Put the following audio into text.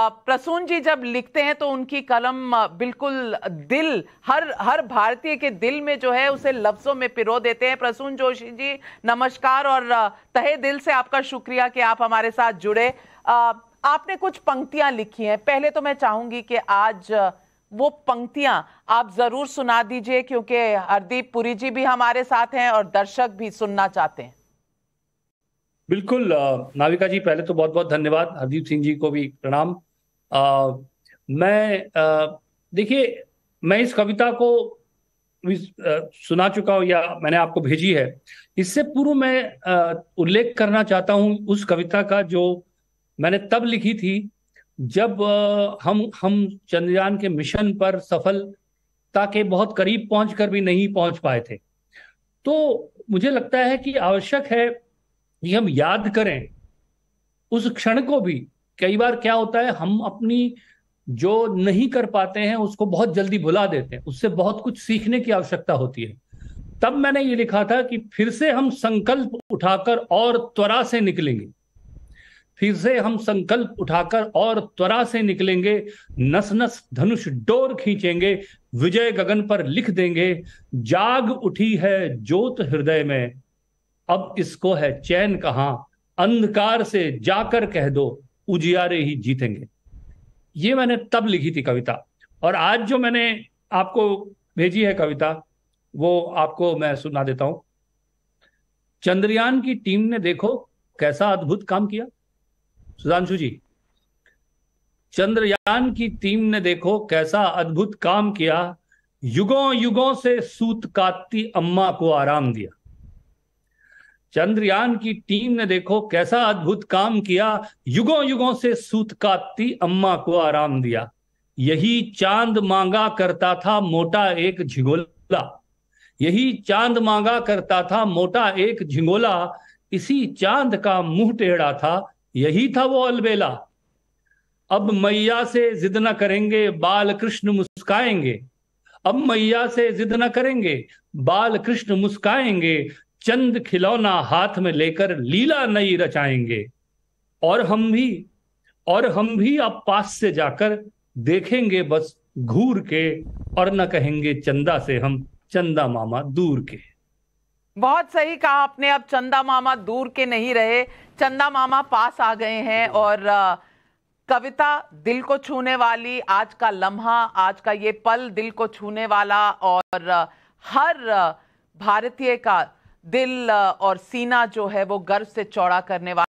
प्रसून जी जब लिखते हैं तो उनकी कलम बिल्कुल दिल हर हर भारतीय के दिल में जो है उसे लफ्जों में पिरो देते हैं प्रसून जोशी जी नमस्कार और तहे दिल से आपका शुक्रिया कि आप हमारे साथ जुड़े आपने कुछ पंक्तियां लिखी हैं पहले तो मैं चाहूंगी कि आज वो पंक्तियां आप जरूर सुना दीजिए क्योंकि हरदीप पुरी जी भी हमारे साथ हैं और दर्शक भी सुनना चाहते हैं बिल्कुल नाविका जी पहले तो बहुत बहुत धन्यवाद हरदीप सिंह जी को भी प्रणाम मैं देखिए मैं इस कविता को सुना चुका हूं या मैंने आपको भेजी है इससे पूर्व मैं उल्लेख करना चाहता हूँ उस कविता का जो मैंने तब लिखी थी जब हम हम चंद्रयान के मिशन पर सफलता के बहुत करीब पहुंचकर भी नहीं पहुंच पाए थे तो मुझे लगता है कि आवश्यक है ये हम याद करें उस क्षण को भी कई बार क्या होता है हम अपनी जो नहीं कर पाते हैं उसको बहुत जल्दी भुला देते हैं उससे बहुत कुछ सीखने की आवश्यकता होती है तब मैंने ये लिखा था कि फिर से हम संकल्प उठाकर और त्वरा से निकलेंगे फिर से हम संकल्प उठाकर और त्वरा से निकलेंगे नस नस धनुष डोर खींचेंगे विजय गगन पर लिख देंगे जाग उठी है ज्योत हृदय में अब इसको है चैन कहा अंधकार से जाकर कह दो उजियारे ही जीतेंगे ये मैंने तब लिखी थी कविता और आज जो मैंने आपको भेजी है कविता वो आपको मैं सुना देता हूं चंद्रयान की टीम ने देखो कैसा अद्भुत काम किया सुधांशु जी चंद्रयान की टीम ने देखो कैसा अद्भुत काम किया युगों युगों से सूत काटती अम्मा को आराम दिया चंद्रयान की टीम ने देखो कैसा अद्भुत काम किया युगों युगों से सूत काटती अम्मा को आराम दिया यही चांद मांगा करता था मोटा एक झिंगोला यही चांद मांगा करता था मोटा एक झिंगोला इसी चांद का मुंह टेढ़ा था यही था वो अलबेला अब मैया से जिद न करेंगे बाल कृष्ण मुस्काएंगे अब मैया से जिद न करेंगे बाल कृष्ण मुस्काएंगे चंद खिलौना हाथ में लेकर लीला नई रचाएंगे और हम भी और हम भी आप पास से जाकर देखेंगे बस घूर के और न कहेंगे चंदा से हम चंदा मामा दूर के बहुत सही कहा आपने अब चंदा मामा दूर के नहीं रहे चंदा मामा पास आ गए हैं और कविता दिल को छूने वाली आज का लम्हा आज का ये पल दिल को छूने वाला और हर भारतीय का दिल और सीना जो है वो गर्व से चौड़ा करने वाला